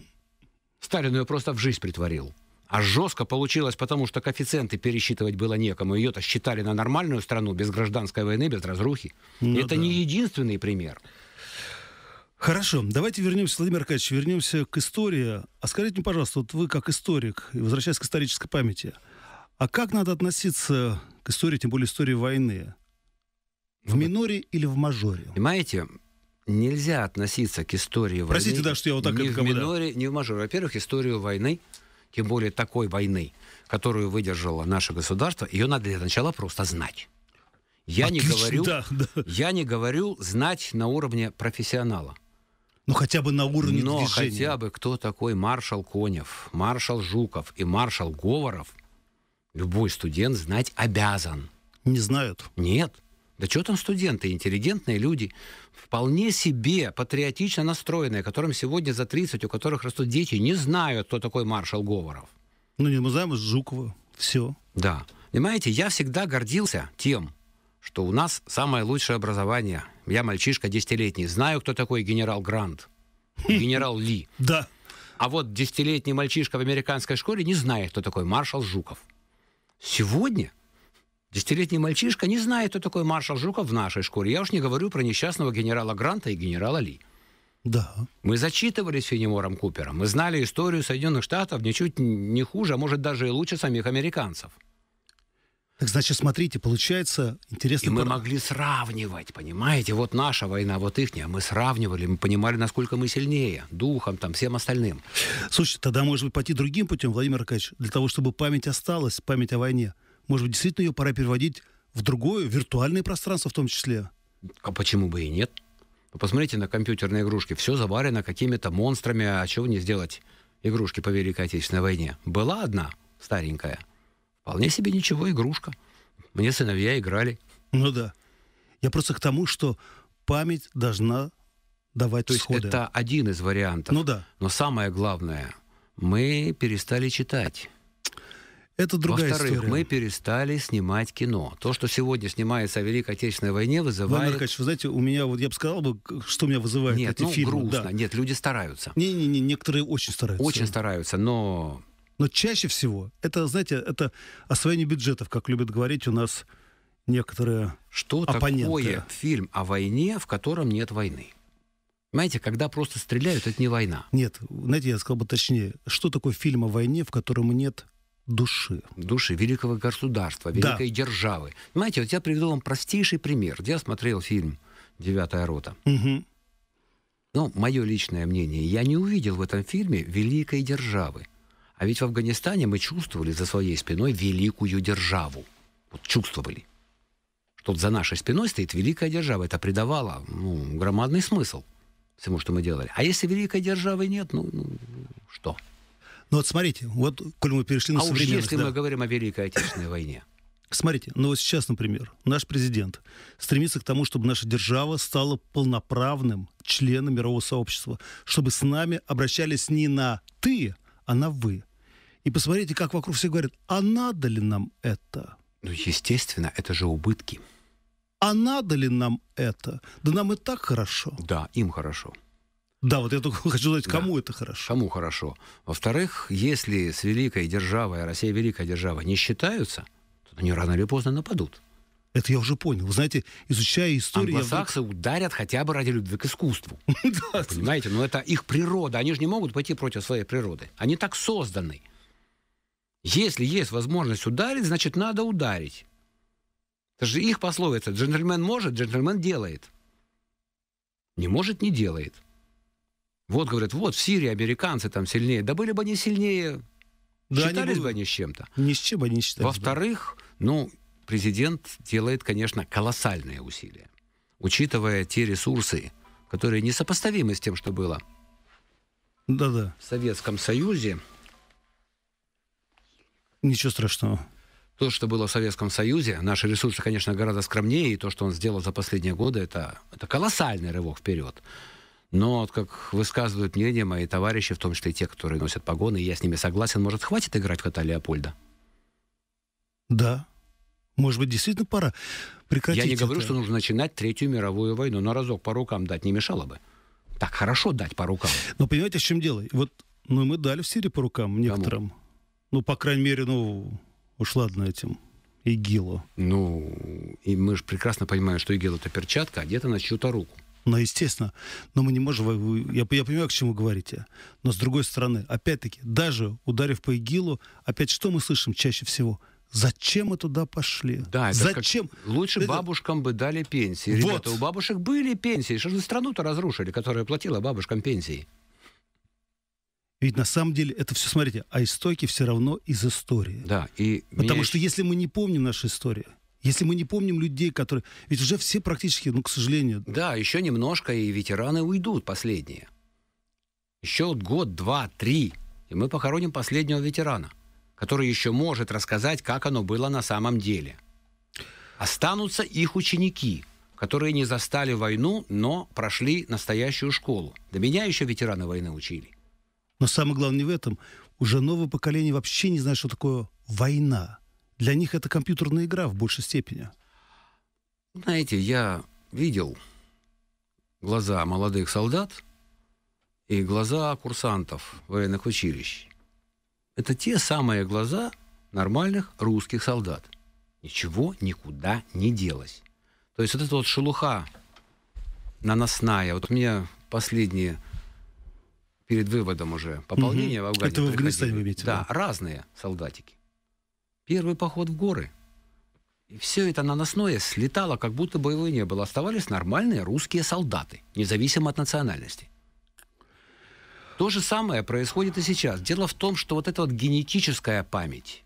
Сталин ее просто в жизнь притворил. А жестко получилось, потому что коэффициенты пересчитывать было некому. Ее-то считали на нормальную страну, без гражданской войны, без разрухи. Ну, Это да. не единственный пример. Хорошо, давайте вернемся, Владимир Аркадьевич, вернемся к истории. А скажите мне, пожалуйста, вот вы как историк, возвращаясь к исторической памяти, а как надо относиться к истории, тем более истории войны? В ну, миноре или в мажоре? Понимаете, нельзя относиться к истории войны. Простите, да, что я вот так ни это в миноре, не в мажоре. Во-первых, историю войны тем более такой войны, которую выдержало наше государство, ее надо для начала просто знать. Я Отлично, не говорю, да, да. я не говорю знать на уровне профессионала. Ну хотя бы на уровне Но движения. хотя бы кто такой маршал Конев, маршал Жуков и маршал Говоров, любой студент знать обязан. Не знают? Нет. Да что там студенты, интеллигентные люди, вполне себе патриотично настроенные, которым сегодня за 30, у которых растут дети, не знают, кто такой маршал Говоров. Ну, не мы знаем из Жукова, все. Да. Понимаете, я всегда гордился тем, что у нас самое лучшее образование. Я мальчишка десятилетний, знаю, кто такой генерал Грант, хм. генерал Ли. Да. А вот десятилетний мальчишка в американской школе не знает, кто такой маршал Жуков. Сегодня Десятилетний мальчишка не знает, кто такой маршал Жуков в нашей школе. Я уж не говорю про несчастного генерала Гранта и генерала Ли. Да. Мы зачитывались Фенимором Купером. Мы знали историю Соединенных Штатов ничуть не хуже, а может даже и лучше самих американцев. Так значит, смотрите, получается интересно. И мы могли сравнивать, понимаете? Вот наша война, вот ихняя, Мы сравнивали, мы понимали, насколько мы сильнее, духом, там, всем остальным. Слушайте, тогда, может быть, пойти другим путем, Владимир Аркадьевич, для того, чтобы память осталась, память о войне – может быть, действительно ее пора переводить в другое, виртуальное пространство в том числе? А почему бы и нет? Вы посмотрите на компьютерные игрушки. Все заварено какими-то монстрами. А чего не сделать игрушки по Великой Отечественной войне? Была одна старенькая. Вполне себе ничего игрушка. Мне сыновья играли. Ну да. Я просто к тому, что память должна давать То сходы. есть это один из вариантов. Ну да. Но самое главное, мы перестали читать. Это другая Во-вторых, история. мы перестали снимать кино. То, что сегодня снимается о Великой Отечественной войне, вызывает... Владимир Аркадьевич, вы знаете, у меня, вот я бы сказал, бы, что меня вызывает Нет, эти ну, фильмы. грустно. Да. Нет, люди стараются. Не-не-не, некоторые очень стараются. Очень стараются, но... Но чаще всего, это, знаете, это освоение бюджетов, как любят говорить у нас некоторые Что оппоненты. такое фильм о войне, в котором нет войны? Знаете, когда просто стреляют, это не война. Нет, знаете, я сказал бы точнее, что такое фильм о войне, в котором нет души. Души великого государства, великой да. державы. Понимаете, вот я приведу вам простейший пример. Я смотрел фильм «Девятая рота». Угу. Ну, мое личное мнение, я не увидел в этом фильме великой державы. А ведь в Афганистане мы чувствовали за своей спиной великую державу. Вот чувствовали. Что за нашей спиной стоит великая держава. Это придавало ну, громадный смысл всему, что мы делали. А если великой державы нет, ну, ну что? Ну вот смотрите, вот, коль мы перешли на а современность... А уж если да. мы говорим о Великой Отечественной войне. Смотрите, ну вот сейчас, например, наш президент стремится к тому, чтобы наша держава стала полноправным членом мирового сообщества, чтобы с нами обращались не на «ты», а на «вы». И посмотрите, как вокруг все говорят, а надо ли нам это? Ну, естественно, это же убытки. А надо ли нам это? Да нам и так хорошо. Да, им хорошо. Да, вот я только хочу сказать, кому да. это хорошо. Кому хорошо. Во-вторых, если с великой державой, а Россия великая держава, не считаются, то на рано или поздно нападут. Это я уже понял. Вы знаете, изучая историю... Англосаксы вдруг... ударят хотя бы ради любви к искусству. Понимаете? Но это их природа. Они же не могут пойти против своей природы. Они так созданы. Если есть возможность ударить, значит, надо ударить. Это же их пословица. Джентльмен может, джентльмен делает. Не может, не делает. Вот говорят, вот в Сирии американцы там сильнее. Да были бы они сильнее, да, считались они бы они с чем-то. Ни с чем бы не считались. Во-вторых, да. ну, президент делает, конечно, колоссальные усилия, учитывая те ресурсы, которые несопоставимы с тем, что было Да-да. в Советском Союзе. Ничего страшного. То, что было в Советском Союзе, наши ресурсы, конечно, гораздо скромнее, и то, что он сделал за последние годы, это, это колоссальный рывок вперед. Но, вот как высказывают мнение мои товарищи, в том числе и те, которые носят погоны, я с ними согласен, может, хватит играть в кота Леопольда? Да. Может быть, действительно пора прекратить Я не это. говорю, что нужно начинать Третью мировую войну, но разок по рукам дать не мешало бы. Так хорошо дать по рукам. Но понимаете, в чем дело? Вот ну, мы дали в Сирии по рукам некоторым. Кому? Ну, по крайней мере, ну, уж ладно этим. ИГИЛу. Ну, и мы же прекрасно понимаем, что ИГИЛ это перчатка, одета на чью-то руку. Ну, естественно. Но мы не можем... Я, я понимаю, к чему говорите. Но, с другой стороны, опять-таки, даже ударив по ИГИЛу, опять что мы слышим чаще всего? Зачем мы туда пошли? Да, это зачем? Как... Лучше это... бабушкам бы дали пенсии. Вот. Ребята, у бабушек были пенсии. Что же страну-то разрушили, которая платила бабушкам пенсии? Ведь на самом деле это все, смотрите, а истоки все равно из истории. Да, и... Потому меня... что если мы не помним нашу историю, если мы не помним людей, которые... Ведь уже все практически, ну, к сожалению... Да, еще немножко, и ветераны уйдут последние. Еще год, два, три, и мы похороним последнего ветерана, который еще может рассказать, как оно было на самом деле. Останутся их ученики, которые не застали войну, но прошли настоящую школу. До меня еще ветераны войны учили. Но самое главное в этом. Уже новое поколение вообще не знает, что такое война. Для них это компьютерная игра в большей степени. Знаете, я видел глаза молодых солдат и глаза курсантов военных училищ. Это те самые глаза нормальных русских солдат. Ничего никуда не делось. То есть вот эта вот шелуха наносная. Вот у меня последние перед выводом уже пополнение угу. в Афганистане. Это в Афганистане вы имеете? Да, да, разные солдатики. Первый поход в горы. И все это наносное слетало, как будто бы его не было. Оставались нормальные русские солдаты, независимо от национальности. То же самое происходит и сейчас. Дело в том, что вот эта вот генетическая память,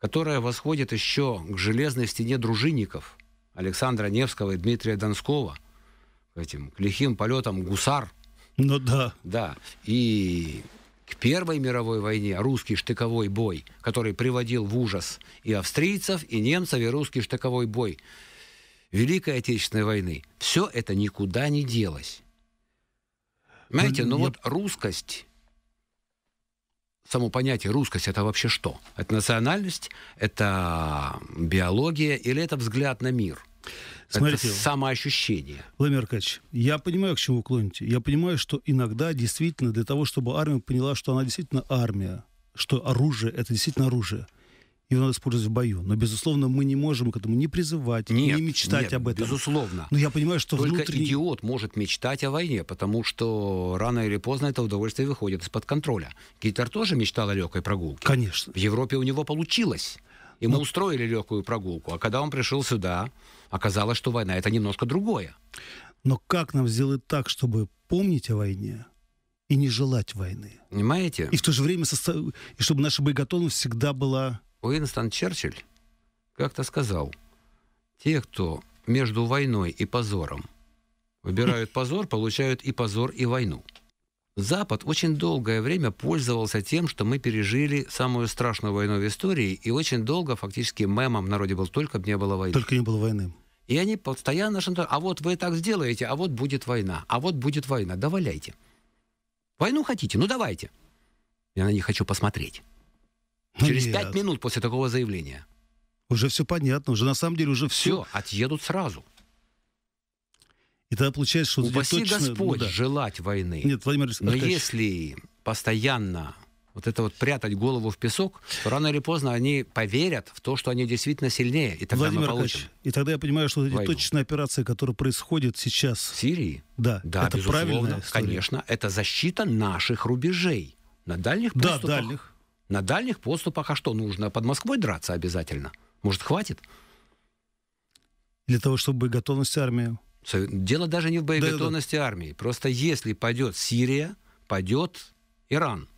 которая восходит еще к железной стене дружинников Александра Невского и Дмитрия Донского, к этим к лихим полетам гусар. Ну да. Да. И к Первой мировой войне русский штыковой бой, который приводил в ужас и австрийцев, и немцев, и русский штыковой бой Великой Отечественной войны. Все это никуда не делось. Понимаете, ну, ну вот русскость, само понятие русскость это вообще что? Это национальность, это биология или это взгляд на мир – Смотрите, это самоощущение. Владимир Аркадьевич, я понимаю, к чему вы клоните. Я понимаю, что иногда действительно для того, чтобы армия поняла, что она действительно армия, что оружие — это действительно оружие, его надо использовать в бою. Но, безусловно, мы не можем к этому не призывать, нет, не мечтать нет, об этом. безусловно. Но я понимаю, что Только внутренний... идиот может мечтать о войне, потому что рано или поздно это удовольствие выходит из-под контроля. Гитлер тоже мечтал о легкой прогулке. Конечно. В Европе у него получилось. И мы ну. устроили легкую прогулку. А когда он пришел сюда, оказалось, что война это немножко другое. Но как нам сделать так, чтобы помнить о войне и не желать войны? Понимаете? И в то же время, состав... и чтобы наша боеготовность всегда была... Уинстон Черчилль как-то сказал, те, кто между войной и позором выбирают позор, получают и позор, и войну. Запад очень долгое время пользовался тем, что мы пережили самую страшную войну в истории, и очень долго фактически мемом в народе был, только бы не было войны. Только не было войны. И они постоянно шантажируют, а вот вы так сделаете, а вот будет война, а вот будет война, да валяйте. Войну хотите, ну давайте. Я на них хочу посмотреть. Ну, Через пять минут после такого заявления. Уже все понятно, уже на самом деле уже все. Все, отъедут сразу. И тогда получается, что... Упаси точно, ну Господь ну, да. желать войны. Нет, Владимир Александрович. Но если постоянно вот это вот прятать голову в песок, то рано или поздно они поверят в то, что они действительно сильнее, и тогда Владимир мы получим. и тогда я понимаю, что эти войну. точечные операции, которые происходят сейчас в Сирии, да, да это безусловно, правильная история. конечно, это защита наших рубежей на дальних да, поступах. Да, дальних. На дальних поступах, а что нужно? Под Москвой драться обязательно? Может, хватит? Для того, чтобы готовность армии Дело даже не в боеготовности да, да. армии. Просто если падет Сирия, падет Иран.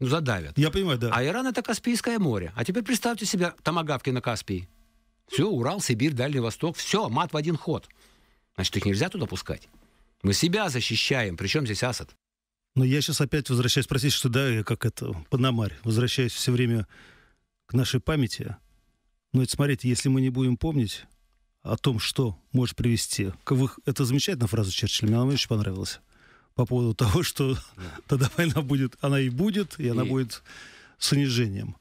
Ну, задавят. Я понимаю, да. А Иран это Каспийское море. А теперь представьте себе томагавки на Каспии. Все, Урал, Сибирь, Дальний Восток. Все, мат в один ход. Значит, их нельзя туда пускать. Мы себя защищаем. Причем здесь Асад? Но я сейчас опять возвращаюсь, простите, что да, я как это, Панамарь, возвращаюсь все время к нашей памяти. Но это, смотрите, если мы не будем помнить, о том, что может привести. Это замечательная фраза Черчилля, мне она очень понравилась. По поводу того, что тогда война будет, она и будет, и она будет с унижением.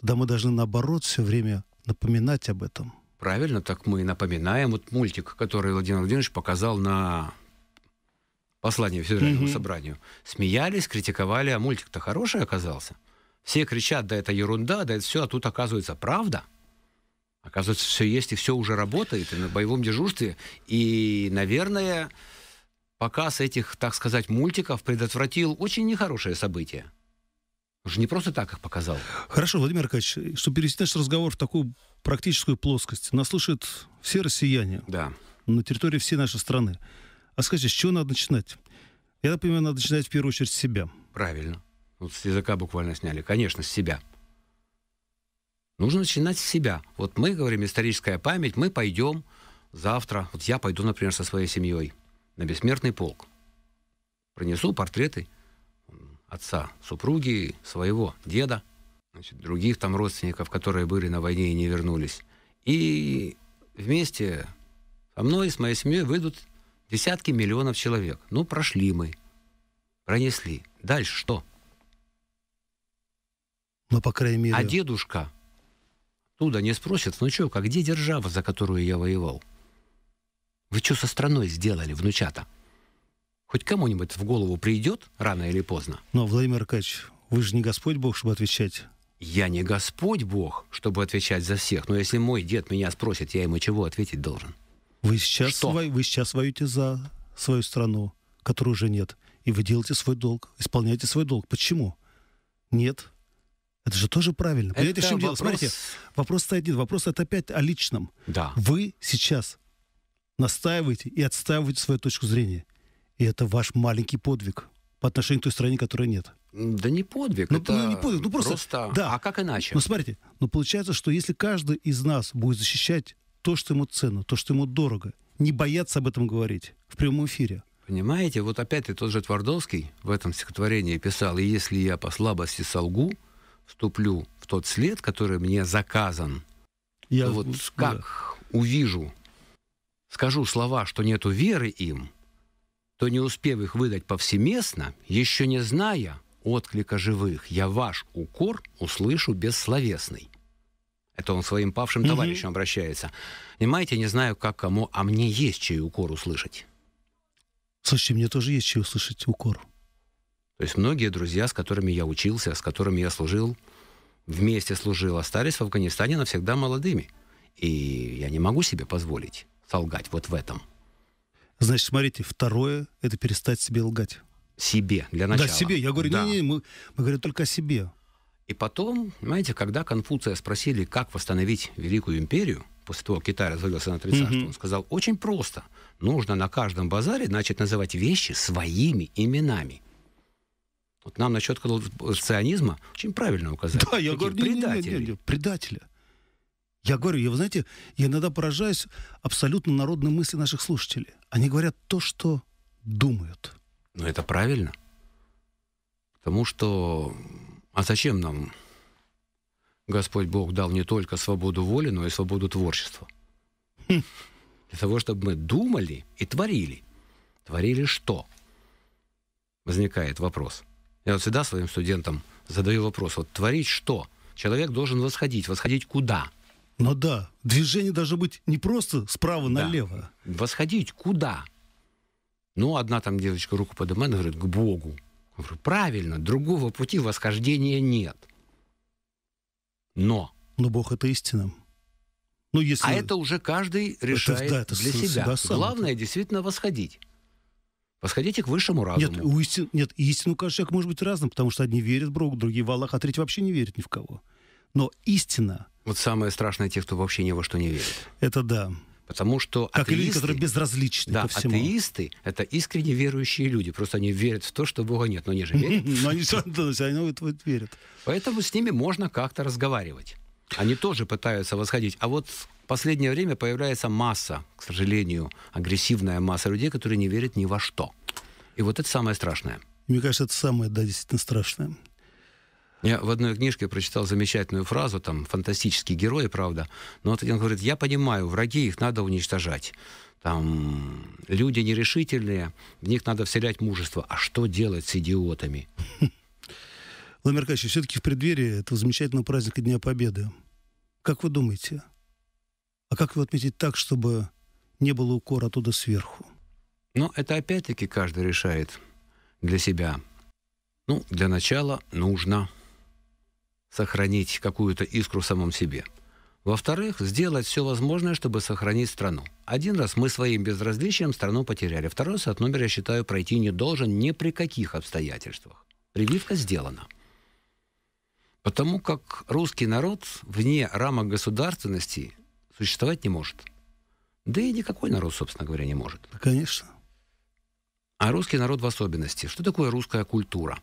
Тогда мы должны, наоборот, все время напоминать об этом. Правильно, так мы и напоминаем. Вот мультик, который Владимир Владимирович показал на послании Федеральному mm собранию. Смеялись, критиковали, а мультик-то хороший оказался. Все кричат, да это ерунда, да это все, а тут оказывается правда – Оказывается, все есть и все уже работает и на боевом дежурстве. И, наверное, показ этих, так сказать, мультиков предотвратил очень нехорошее событие. Он не просто так их показал. Хорошо, Владимир Аркадьевич, чтобы перевести наш разговор в такую практическую плоскость. Нас слушают все россияне. Да. На территории всей нашей страны. А скажите, с чего надо начинать? Я так понимаю, надо начинать в первую очередь с себя. Правильно. Вот с языка буквально сняли. Конечно, с себя. Нужно начинать с себя. Вот мы говорим, историческая память, мы пойдем завтра, вот я пойду, например, со своей семьей на бессмертный полк. Принесу портреты отца, супруги, своего деда, значит, других там родственников, которые были на войне и не вернулись. И вместе со мной и с моей семьей выйдут десятки миллионов человек. Ну, прошли мы, пронесли. Дальше что? Ну, по крайней мере... А дедушка оттуда не спросят, внучок, а где держава, за которую я воевал? Вы что со страной сделали, внучата? Хоть кому-нибудь в голову придет рано или поздно? Но, Владимир Аркадьевич, вы же не Господь Бог, чтобы отвечать. Я не Господь Бог, чтобы отвечать за всех. Но если мой дед меня спросит, я ему чего ответить должен? Вы сейчас, Что? Во... вы сейчас воюете за свою страну, которой уже нет. И вы делаете свой долг, исполняете свой долг. Почему? Нет это же тоже правильно. Это Понимаете, в чем вопрос... дело? Смотрите, вопрос-то один. Вопрос это опять о личном. Да. Вы сейчас настаиваете и отстаиваете свою точку зрения. И это ваш маленький подвиг по отношению к той стране, которой нет. Да не подвиг, ну, это ну, не подвиг, ну просто, просто... Да. А как иначе? Ну смотрите, ну получается, что если каждый из нас будет защищать то, что ему ценно, то, что ему дорого, не бояться об этом говорить в прямом эфире. Понимаете, вот опять и тот же Твардовский в этом стихотворении писал, «И если я по слабости солгу, вступлю в тот след, который мне заказан, я... то вот как да. увижу, скажу слова, что нету веры им, то не успев их выдать повсеместно, еще не зная отклика живых, я ваш укор услышу бессловесный. Это он своим павшим угу. товарищам обращается. Понимаете, не знаю, как кому, а мне есть чей укор услышать. Слушайте, мне тоже есть чей услышать укор. То есть многие друзья, с которыми я учился, с которыми я служил, вместе служил, остались в Афганистане навсегда молодыми. И я не могу себе позволить солгать вот в этом. Значит, смотрите, второе – это перестать себе лгать. Себе, для начала. Да, себе. Я говорю, да. не-не, мы, мы говорим только о себе. И потом, знаете, когда Конфуция спросили, как восстановить Великую империю, после того, как Китай развалился на три царства, mm-hmm. он сказал, очень просто. Нужно на каждом базаре начать называть вещи своими именами. Вот нам насчет коллаборационизма очень правильно указали. Да, я говорю, предатели. предателя. Я говорю, я, вы знаете, я иногда поражаюсь абсолютно народной мысли наших слушателей. Они говорят то, что думают. Но ну, это правильно. Потому что... А зачем нам Господь Бог дал не только свободу воли, но и свободу творчества? Хм. Для того, чтобы мы думали и творили. Творили что? Возникает вопрос. Я вот всегда своим студентам задаю вопрос, вот творить что? Человек должен восходить, восходить куда? Ну да, движение должно быть не просто справа да. налево. Восходить куда? Ну, одна там девочка руку поднимает, говорит, к Богу. Я говорю, правильно, другого пути восхождения нет. Но. Но Бог это истина. Ну, если... А это уже каждый решает это, да, это для себя. Да, Главное это. действительно восходить. Восходите к высшему разуму. Нет, у истин... Нет истину каждый человек может быть разным, потому что одни верят в Бога, другие в Аллах, а третьи вообще не верят ни в кого. Но истина... Вот самое страшное те, кто вообще ни во что не верит. Это да. Потому что как атеисты, люди, которые безразличны да, ко всему. атеисты — это искренне верующие люди. Просто они верят в то, что Бога нет. Но они же верят. Но они в это верят. Поэтому с ними можно как-то разговаривать. Они тоже пытаются восходить. А вот последнее время появляется масса, к сожалению, агрессивная масса людей, которые не верят ни во что. И вот это самое страшное. Мне кажется, это самое, да, действительно страшное. Я в одной книжке прочитал замечательную фразу, там, фантастические герои, правда, но вот он говорит, я понимаю, враги, их надо уничтожать. Там люди нерешительные, в них надо вселять мужество. А что делать с идиотами? Владимир Аркадьевич, все-таки в преддверии этого замечательного праздника Дня Победы, как вы думаете, а как его отметить так, чтобы не было укора оттуда сверху? Но это опять-таки каждый решает для себя. Ну, для начала нужно сохранить какую-то искру в самом себе. Во-вторых, сделать все возможное, чтобы сохранить страну. Один раз мы своим безразличием страну потеряли. Второй раз от номера, я считаю, пройти не должен ни при каких обстоятельствах. Прививка сделана. Потому как русский народ вне рамок государственности существовать не может. Да и никакой народ, собственно говоря, не может. конечно. А русский народ в особенности. Что такое русская культура?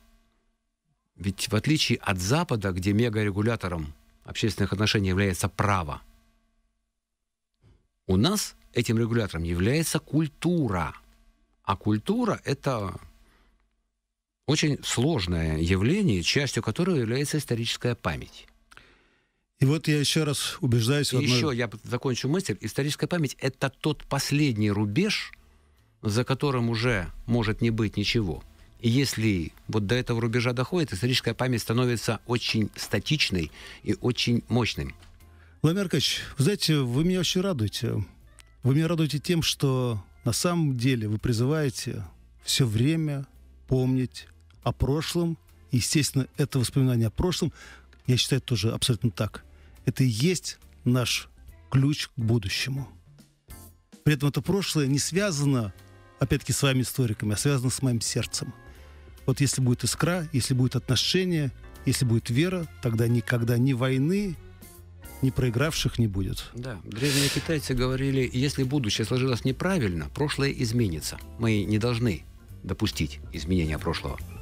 Ведь в отличие от Запада, где мегарегулятором общественных отношений является право, у нас этим регулятором является культура. А культура — это очень сложное явление, частью которого является историческая память. И вот я еще раз убеждаюсь... в одной... еще я закончу мысль. Историческая память — это тот последний рубеж, за которым уже может не быть ничего. И если вот до этого рубежа доходит, историческая память становится очень статичной и очень мощным. Владимир Аркадьевич, вы знаете, вы меня очень радуете. Вы меня радуете тем, что на самом деле вы призываете все время помнить о прошлом. И, естественно, это воспоминание о прошлом, я считаю, тоже абсолютно так – это и есть наш ключ к будущему. При этом это прошлое не связано, опять-таки, с вами, историками, а связано с моим сердцем. Вот если будет искра, если будет отношение, если будет вера, тогда никогда ни войны, ни проигравших не будет. Да, древние китайцы говорили, если будущее сложилось неправильно, прошлое изменится. Мы не должны допустить изменения прошлого.